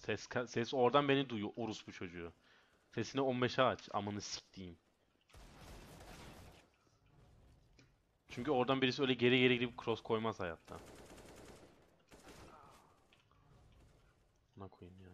Ses ses oradan beni duyuyor Orus bu çocuğu. Sesini 15'e aç. Amını siktiğim. Çünkü oradan birisi öyle geri geri gidip cross koymaz hayatta. Ona koyayım ya.